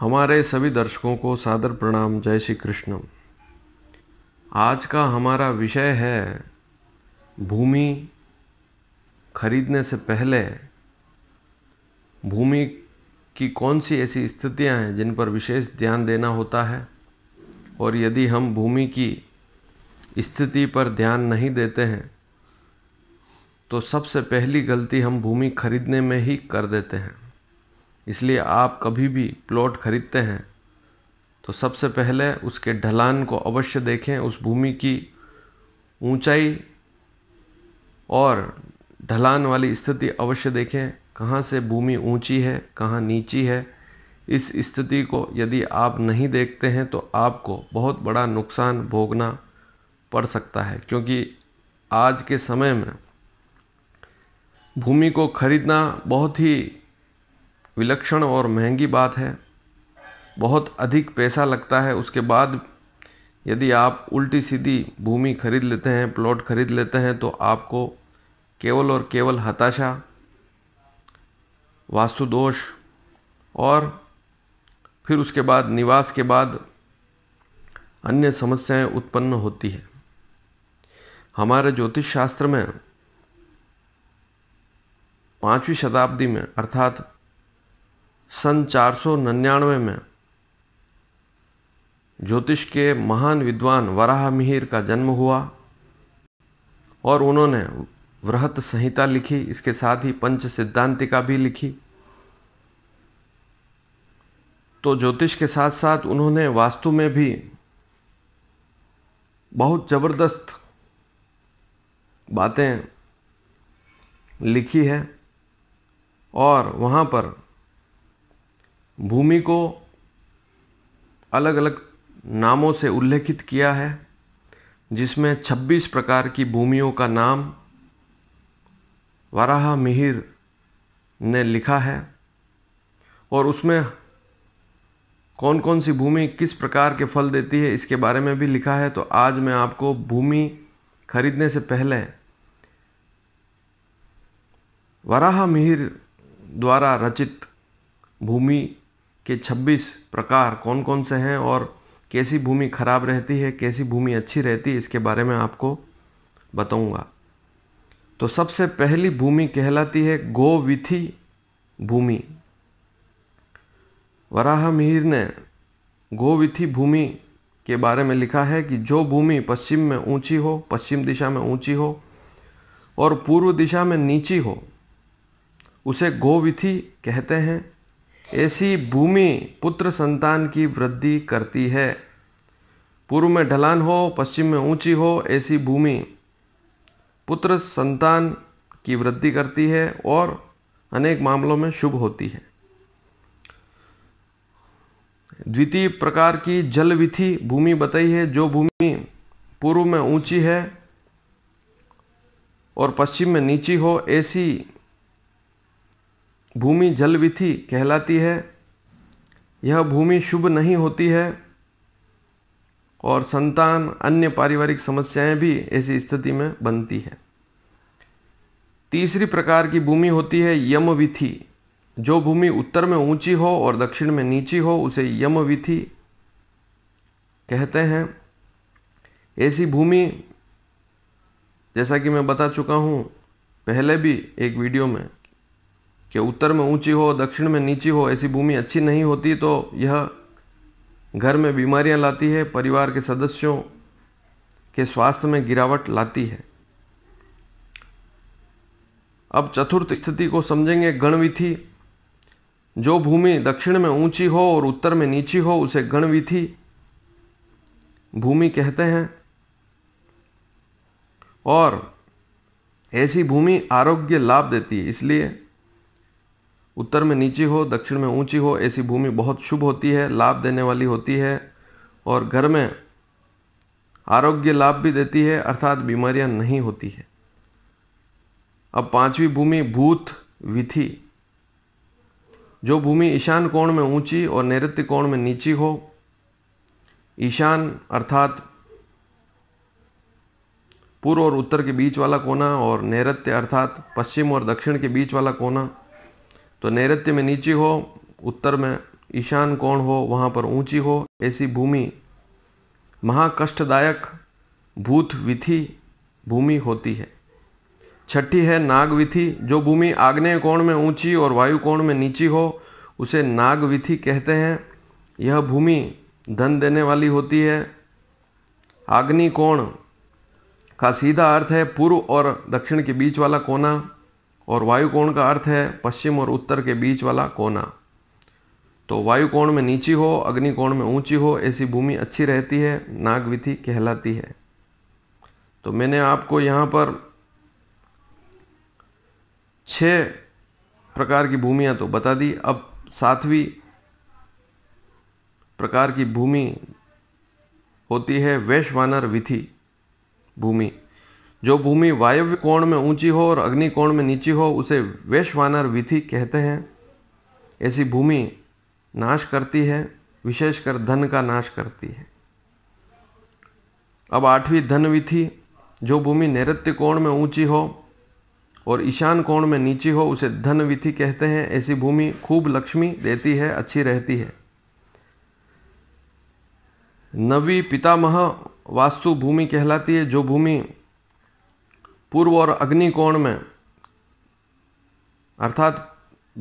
हमारे सभी दर्शकों को सादर प्रणाम जय श्री कृष्ण आज का हमारा विषय है भूमि खरीदने से पहले भूमि की कौन सी ऐसी स्थितियां हैं जिन पर विशेष ध्यान देना होता है और यदि हम भूमि की स्थिति पर ध्यान नहीं देते हैं तो सबसे पहली गलती हम भूमि खरीदने में ही कर देते हैं इसलिए आप कभी भी प्लॉट खरीदते हैं तो सबसे पहले उसके ढलान को अवश्य देखें उस भूमि की ऊंचाई और ढलान वाली स्थिति अवश्य देखें कहाँ से भूमि ऊंची है कहाँ नीची है इस स्थिति को यदि आप नहीं देखते हैं तो आपको बहुत बड़ा नुकसान भोगना पड़ सकता है क्योंकि आज के समय में भूमि को खरीदना बहुत ही विलक्षण और महंगी बात है बहुत अधिक पैसा लगता है उसके बाद यदि आप उल्टी सीधी भूमि खरीद लेते हैं प्लॉट खरीद लेते हैं तो आपको केवल और केवल हताशा वास्तु दोष और फिर उसके बाद निवास के बाद अन्य समस्याएं उत्पन्न होती है हमारे ज्योतिष शास्त्र में पाँचवीं शताब्दी में अर्थात सन चार में ज्योतिष के महान विद्वान वराह मिहिर का जन्म हुआ और उन्होंने वृहत संहिता लिखी इसके साथ ही पंच सिद्धांतिका भी लिखी तो ज्योतिष के साथ साथ उन्होंने वास्तु में भी बहुत ज़बरदस्त बातें लिखी है और वहाँ पर भूमि को अलग अलग नामों से उल्लेखित किया है जिसमें 26 प्रकार की भूमियों का नाम वराह मिहिर ने लिखा है और उसमें कौन कौन सी भूमि किस प्रकार के फल देती है इसके बारे में भी लिखा है तो आज मैं आपको भूमि खरीदने से पहले वराह मिहिर द्वारा रचित भूमि के 26 प्रकार कौन कौन से हैं और कैसी भूमि खराब रहती है कैसी भूमि अच्छी रहती है इसके बारे में आपको बताऊंगा तो सबसे पहली भूमि कहलाती है गोविथि भूमि वराह मिहिर ने गोविथि भूमि के बारे में लिखा है कि जो भूमि पश्चिम में ऊंची हो पश्चिम दिशा में ऊंची हो और पूर्व दिशा में नीची हो उसे गोविथि कहते हैं ऐसी भूमि पुत्र संतान की वृद्धि करती है पूर्व में ढलान हो पश्चिम में ऊंची हो ऐसी भूमि पुत्र संतान की वृद्धि करती है और अनेक मामलों में शुभ होती है द्वितीय प्रकार की जल विधि भूमि बताई है जो भूमि पूर्व में ऊंची है और पश्चिम में नीची हो ऐसी भूमि जल विथि कहलाती है यह भूमि शुभ नहीं होती है और संतान अन्य पारिवारिक समस्याएं भी ऐसी स्थिति में बनती है तीसरी प्रकार की भूमि होती है यम विथि जो भूमि उत्तर में ऊंची हो और दक्षिण में नीची हो उसे यम विथि कहते हैं ऐसी भूमि जैसा कि मैं बता चुका हूँ पहले भी एक वीडियो में कि उत्तर में ऊंची हो दक्षिण में नीची हो ऐसी भूमि अच्छी नहीं होती तो यह घर में बीमारियां लाती है परिवार के सदस्यों के स्वास्थ्य में गिरावट लाती है अब चतुर्थ स्थिति को समझेंगे गणविथि जो भूमि दक्षिण में ऊंची हो और उत्तर में नीची हो उसे गणविथि भूमि कहते हैं और ऐसी भूमि आरोग्य लाभ देती है इसलिए उत्तर में नीची हो दक्षिण में ऊंची हो ऐसी भूमि बहुत शुभ होती है लाभ देने वाली होती है और घर में आरोग्य लाभ भी देती है अर्थात बीमारियां नहीं होती है अब पांचवी भूमि भूत विधि जो भूमि ईशान कोण में ऊंची और नैरत्य कोण में नीची हो ईशान अर्थात पूर्व और उत्तर के बीच वाला कोना और नैरत्य अर्थात पश्चिम और दक्षिण के बीच वाला कोना तो नैत्य में नीची हो उत्तर में ईशान कोण हो वहाँ पर ऊंची हो ऐसी भूमि महाकष्टदायक भूत विधि भूमि होती है छठी है नाग विधि जो भूमि आग्नेय कोण में ऊंची और वायु कोण में नीची हो उसे नाग विधि कहते हैं यह भूमि धन देने वाली होती है आग्नि कोण का सीधा अर्थ है पूर्व और दक्षिण के बीच वाला कोना और वायु कोण का अर्थ है पश्चिम और उत्तर के बीच वाला कोना तो वायु कोण में नीची हो अग्नि कोण में ऊंची हो ऐसी भूमि अच्छी रहती है नागविथि कहलाती है तो मैंने आपको यहाँ पर छः प्रकार की भूमियाँ तो बता दी अब सातवीं प्रकार की भूमि होती है वैश्वानर विधि भूमि जो भूमि वायव्य कोण में ऊंची हो और अग्नि कोण में नीची हो उसे वैश्वानर विधि कहते हैं ऐसी भूमि नाश करती है विशेषकर धन का नाश करती है अब आठवीं धन विधि जो भूमि नैरत्य कोण में ऊंची हो और ईशान कोण में नीची हो उसे धन विधि कहते हैं ऐसी भूमि खूब लक्ष्मी देती है अच्छी रहती है नवी पितामह वास्तु भूमि कहलाती है जो भूमि पूर्व और अग्निकोण में अर्थात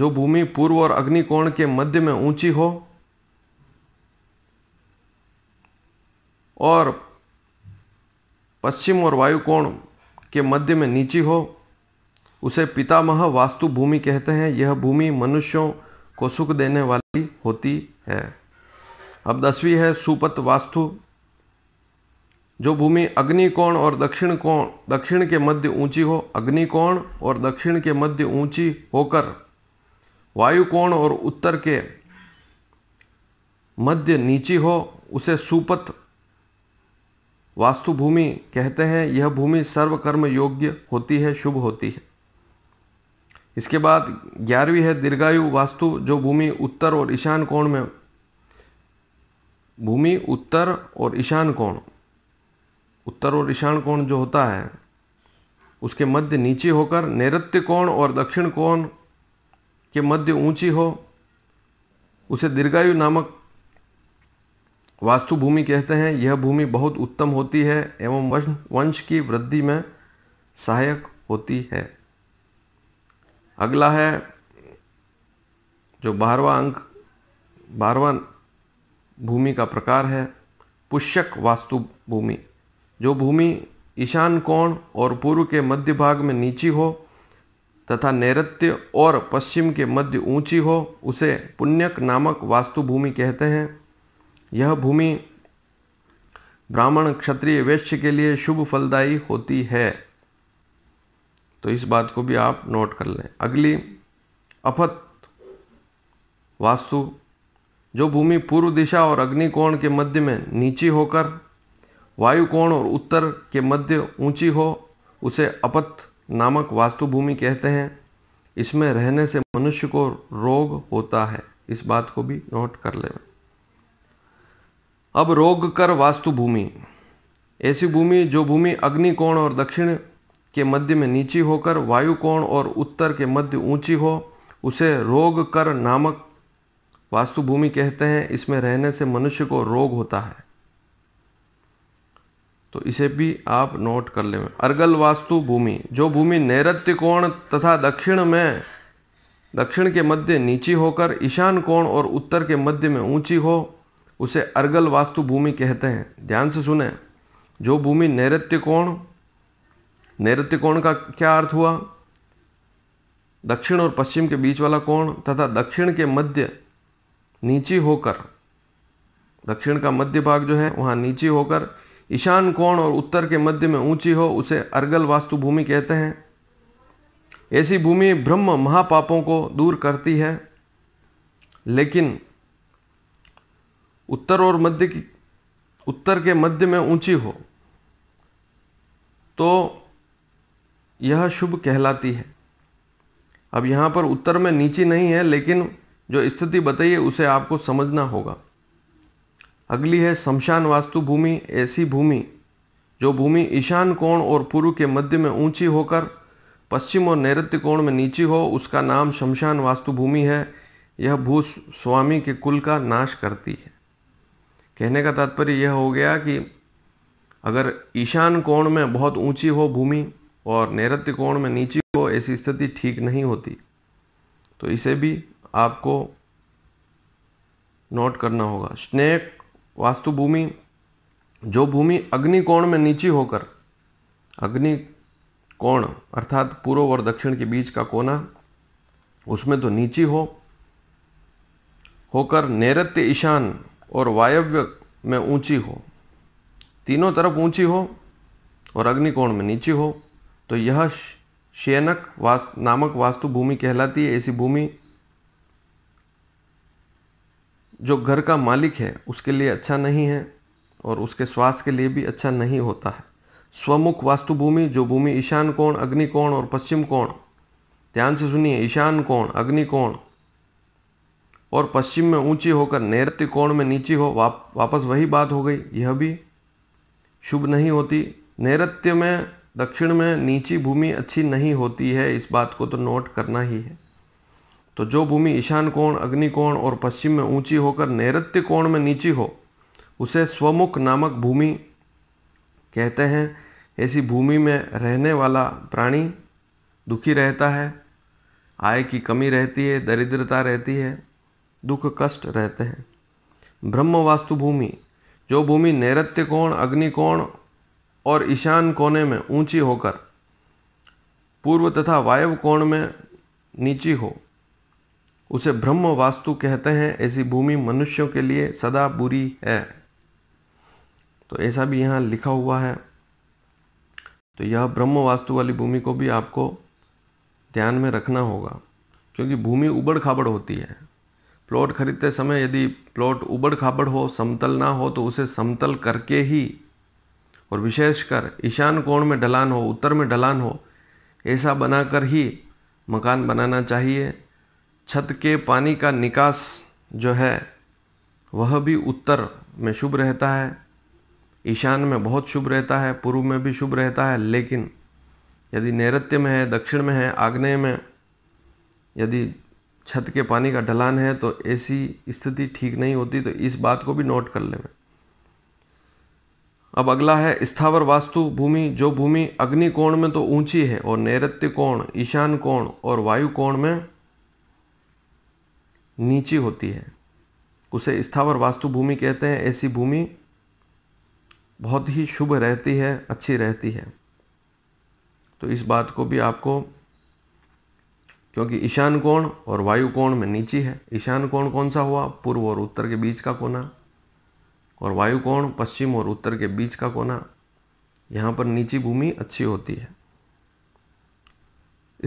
जो भूमि पूर्व और अग्निकोण के मध्य में ऊंची हो और पश्चिम और वायु कोण के मध्य में नीची हो उसे पितामह वास्तु भूमि कहते हैं यह भूमि मनुष्यों को सुख देने वाली होती है अब दसवीं है सुपत वास्तु जो भूमि अग्निकोण और दक्षिण कोण दक्षिण के मध्य ऊंची हो अग्निकोण और दक्षिण के मध्य ऊंची होकर वायुकोण और उत्तर के मध्य नीची हो उसे सुपत वास्तु भूमि कहते हैं यह भूमि सर्वकर्म योग्य होती है शुभ होती है इसके बाद ग्यारहवीं है दीर्घायु वास्तु जो भूमि उत्तर और ईशान कोण में भूमि उत्तर और ईशान कोण उत्तर और ईशान कोण जो होता है उसके मध्य नीचे होकर नैऋत्य कोण और दक्षिण कोण के मध्य ऊंची हो उसे दीर्घायु नामक वास्तु भूमि कहते हैं यह भूमि बहुत उत्तम होती है एवं वंश वंश की वृद्धि में सहायक होती है अगला है जो बारवा अंक बारवा भूमि का प्रकार है पुष्यक वास्तु भूमि जो भूमि ईशान कोण और पूर्व के मध्य भाग में नीची हो तथा नैरत्य और पश्चिम के मध्य ऊंची हो उसे पुण्यक नामक वास्तु भूमि कहते हैं यह भूमि ब्राह्मण क्षत्रिय वैश्य के लिए शुभ फलदायी होती है तो इस बात को भी आप नोट कर लें अगली अफत वास्तु जो भूमि पूर्व दिशा और अग्निकोण के मध्य में नीची होकर वायु कोण और उत्तर के मध्य ऊंची हो उसे अपत नामक वास्तुभूमि कहते हैं इसमें रहने से मनुष्य को रोग होता है इस बात को भी नोट कर ले अब रोग कर वास्तुभूमि ऐसी भूमि जो भूमि अग्नि कोण और दक्षिण के मध्य में नीची होकर वायु कोण और उत्तर के मध्य ऊंची हो उसे रोग कर नामक वास्तुभूमि कहते हैं इसमें रहने से मनुष्य को रोग होता है तो इसे भी आप नोट कर ले अर्गल वास्तु भूमि जो भूमि नैरत्य कोण तथा दक्षिण में दक्षिण के मध्य नीची होकर ईशान कोण और उत्तर के मध्य में ऊंची हो उसे अर्गल वास्तु भूमि कहते हैं ध्यान से सुने जो भूमि नैरत्य कोण नैरत्य कोण का क्या अर्थ हुआ दक्षिण और पश्चिम के बीच वाला कोण तथा दक्षिण के मध्य नीची होकर दक्षिण का मध्य भाग जो है वहाँ नीची होकर ईशान कोण और उत्तर के मध्य में ऊंची हो उसे अर्गल वास्तु भूमि कहते हैं ऐसी भूमि ब्रह्म महापापों को दूर करती है लेकिन उत्तर और मध्य की उत्तर के मध्य में ऊंची हो तो यह शुभ कहलाती है अब यहाँ पर उत्तर में नीची नहीं है लेकिन जो स्थिति बताइए उसे आपको समझना होगा अगली है शमशान वास्तु भूमि ऐसी भूमि जो भूमि ईशान कोण और पूर्व के मध्य में ऊंची होकर पश्चिम और नैऋत्य कोण में नीची हो उसका नाम शमशान वास्तु भूमि है यह भू स्वामी के कुल का नाश करती है कहने का तात्पर्य यह हो गया कि अगर ईशान कोण में बहुत ऊंची हो भूमि और नैऋत्य कोण में नीची हो ऐसी स्थिति ठीक नहीं होती तो इसे भी आपको नोट करना होगा स्नेक वास्तु भूमि जो भूमि अग्निकोण में नीची होकर अग्नि कोण अर्थात पूर्व और दक्षिण के बीच का कोना उसमें तो नीची हो होकर नैरत्य ईशान और वायव्य में ऊंची हो तीनों तरफ ऊंची हो और अग्निकोण में नीची हो तो यह शयनक वास नामक वास्तु भूमि कहलाती है ऐसी भूमि जो घर का मालिक है उसके लिए अच्छा नहीं है और उसके स्वास्थ्य के लिए भी अच्छा नहीं होता है स्वमुख वास्तु भूमि जो भूमि ईशान कोण अग्नि कोण और पश्चिम कोण ध्यान से सुनिए ईशान कोण अग्नि कोण और पश्चिम में ऊंची होकर नैऋत्य कोण में नीची हो वाप, वापस वही बात हो गई यह भी शुभ नहीं होती नैऋत्य में दक्षिण में नीची भूमि अच्छी नहीं होती है इस बात को तो नोट करना ही है तो जो भूमि ईशान कोण अग्नि कोण और पश्चिम में ऊंची होकर नैरत्य कोण में नीची हो उसे स्वमुख नामक भूमि कहते हैं ऐसी भूमि में रहने वाला प्राणी दुखी रहता है आय की कमी रहती है दरिद्रता रहती है दुख कष्ट रहते हैं ब्रह्म वास्तु भूमि जो भूमि नैरत्य कोण अग्नि कोण और ईशान कोने में ऊंची होकर पूर्व तथा वायव कोण में नीची हो उसे ब्रह्म वास्तु कहते हैं ऐसी भूमि मनुष्यों के लिए सदा बुरी है तो ऐसा भी यहाँ लिखा हुआ है तो यह ब्रह्म वास्तु वाली भूमि को भी आपको ध्यान में रखना होगा क्योंकि भूमि उबड़ खाबड़ होती है प्लॉट खरीदते समय यदि प्लॉट उबड़ खाबड़ हो समतल ना हो तो उसे समतल करके ही और विशेषकर ईशान कोण में ढलान हो उत्तर में ढलान हो ऐसा बनाकर ही मकान बनाना चाहिए छत के पानी का निकास जो है वह भी उत्तर में शुभ रहता है ईशान में बहुत शुभ रहता है पूर्व में भी शुभ रहता है लेकिन यदि नैऋत्य में है दक्षिण में है आग्नेय में यदि छत के पानी का ढलान है तो ऐसी स्थिति ठीक नहीं होती तो इस बात को भी नोट कर लें अब अगला है स्थावर वास्तु भूमि जो भूमि अग्नि कोण में तो ऊंची है और नैऋत्य कोण ईशान कोण और वायु कोण में नीची होती है उसे स्थावर वास्तु भूमि कहते हैं ऐसी भूमि बहुत ही शुभ रहती है अच्छी रहती है तो इस बात को भी आपको क्योंकि ईशान कोण और वायु कोण में नीची है ईशान कोण कौन सा हुआ पूर्व और उत्तर के बीच का कोना और वायु कोण पश्चिम और उत्तर के बीच का कोना यहाँ पर नीची भूमि अच्छी होती है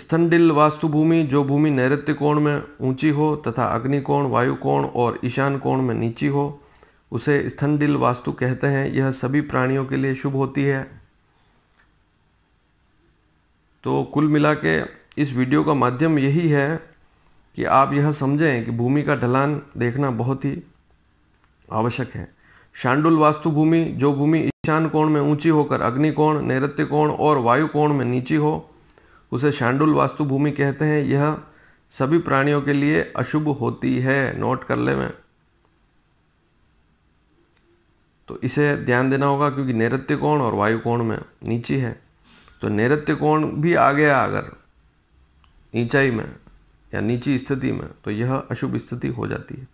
स्थनडिल वास्तुभूमि जो भूमि नैऋत्य कोण में ऊंची हो तथा अग्निकोण वायुकोण और ईशान कोण में नीची हो उसे स्थनडिल वास्तु कहते हैं यह सभी प्राणियों के लिए शुभ होती है तो कुल मिला के इस वीडियो का माध्यम यही है कि आप यह समझें कि भूमि का ढलान देखना बहुत ही आवश्यक है शांडुल वास्तु भूमि जो भूमि ईशान कोण में ऊंची होकर अग्निकोण नैऋत्य कोण और वायु कोण में नीची हो उसे शांडुल वास्तु भूमि कहते हैं यह सभी प्राणियों के लिए अशुभ होती है नोट कर ले में तो इसे ध्यान देना होगा क्योंकि नैरत्य कोण और वायु कोण में नीचे है तो नैऋत्य कोण भी आ गया अगर ऊंचाई में या नीची स्थिति में तो यह अशुभ स्थिति हो जाती है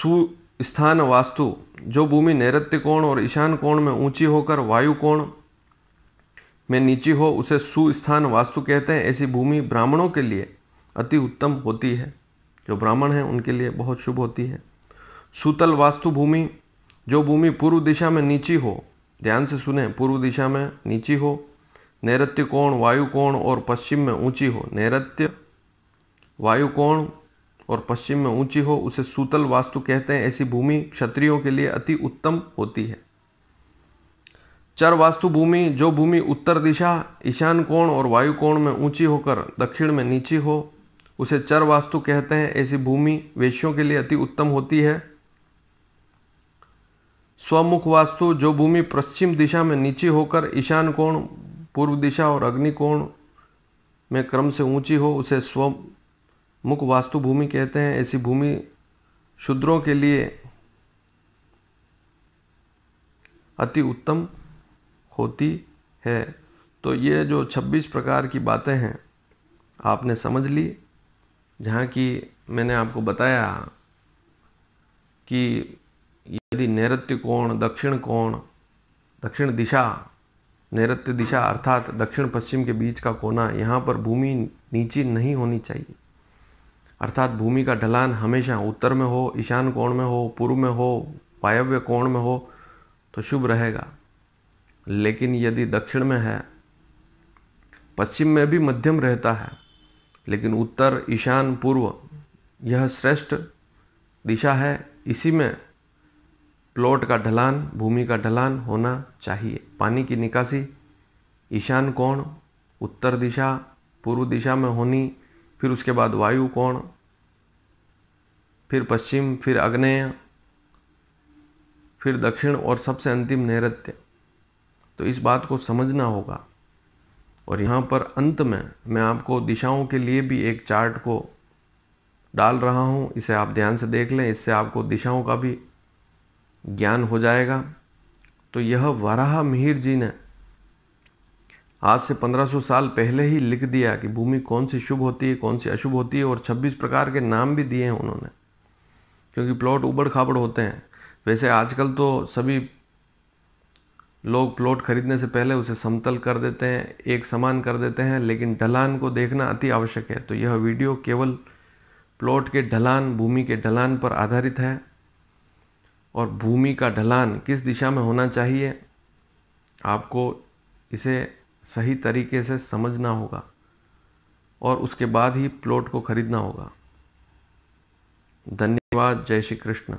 सुस्थान वास्तु जो भूमि नैरत्य कोण और ईशान कोण में ऊंची होकर वायु कोण में नीची हो उसे सुस्थान वास्तु कहते हैं ऐसी भूमि ब्राह्मणों के लिए अति उत्तम होती है जो ब्राह्मण हैं उनके लिए बहुत शुभ होती है सुतल वास्तु भूमि जो भूमि पूर्व दिशा में नीची हो ध्यान से सुने पूर्व दिशा में नीची हो नैरत्य कोण वायु कोण और पश्चिम में ऊंची हो नैरत्य वायु कोण और पश्चिम में ऊंची हो उसे सूतल वास्तु कहते हैं ऐसी भूमि क्षत्रियों के लिए अति उत्तम होती है चर वास्तु भूमि जो भूमि उत्तर दिशा ईशान कोण और वायु कोण में ऊंची होकर दक्षिण में नीची हो उसे चर वास्तु कहते हैं ऐसी भूमि वेश्यों के लिए अति उत्तम होती है स्वमुख वास्तु जो भूमि पश्चिम दिशा में नीची होकर ईशान कोण पूर्व दिशा और अग्नि कोण में क्रम से ऊंची हो उसे स्वमुख वास्तु भूमि कहते हैं ऐसी भूमि शूद्रों के लिए अति उत्तम होती है तो ये जो 26 प्रकार की बातें हैं आपने समझ ली जहाँ की मैंने आपको बताया कि यदि नैऋत्य कोण दक्षिण कोण दक्षिण दिशा नैरत्य दिशा अर्थात दक्षिण पश्चिम के बीच का कोना यहाँ पर भूमि नीची नहीं होनी चाहिए अर्थात भूमि का ढलान हमेशा उत्तर में हो ईशान कोण में हो पूर्व में हो वायव्य कोण में हो तो शुभ रहेगा लेकिन यदि दक्षिण में है पश्चिम में भी मध्यम रहता है लेकिन उत्तर ईशान पूर्व यह श्रेष्ठ दिशा है इसी में प्लॉट का ढलान भूमि का ढलान होना चाहिए पानी की निकासी ईशान कोण उत्तर दिशा पूर्व दिशा में होनी फिर उसके बाद वायु कोण फिर पश्चिम फिर अग्नेय फिर दक्षिण और सबसे अंतिम नैरत्य तो इस बात को समझना होगा और यहाँ पर अंत में मैं आपको दिशाओं के लिए भी एक चार्ट को डाल रहा हूँ इसे आप ध्यान से देख लें इससे आपको दिशाओं का भी ज्ञान हो जाएगा तो यह वराह मिहिर जी ने आज से 1500 साल पहले ही लिख दिया कि भूमि कौन सी शुभ होती है कौन सी अशुभ होती है और 26 प्रकार के नाम भी दिए हैं उन्होंने क्योंकि प्लॉट उबड़ खाबड़ होते हैं वैसे आजकल तो सभी लोग प्लॉट खरीदने से पहले उसे समतल कर देते हैं एक समान कर देते हैं लेकिन ढलान को देखना अति आवश्यक है तो यह वीडियो केवल प्लॉट के ढलान भूमि के ढलान पर आधारित है और भूमि का ढलान किस दिशा में होना चाहिए आपको इसे सही तरीके से समझना होगा और उसके बाद ही प्लॉट को खरीदना होगा धन्यवाद जय श्री कृष्ण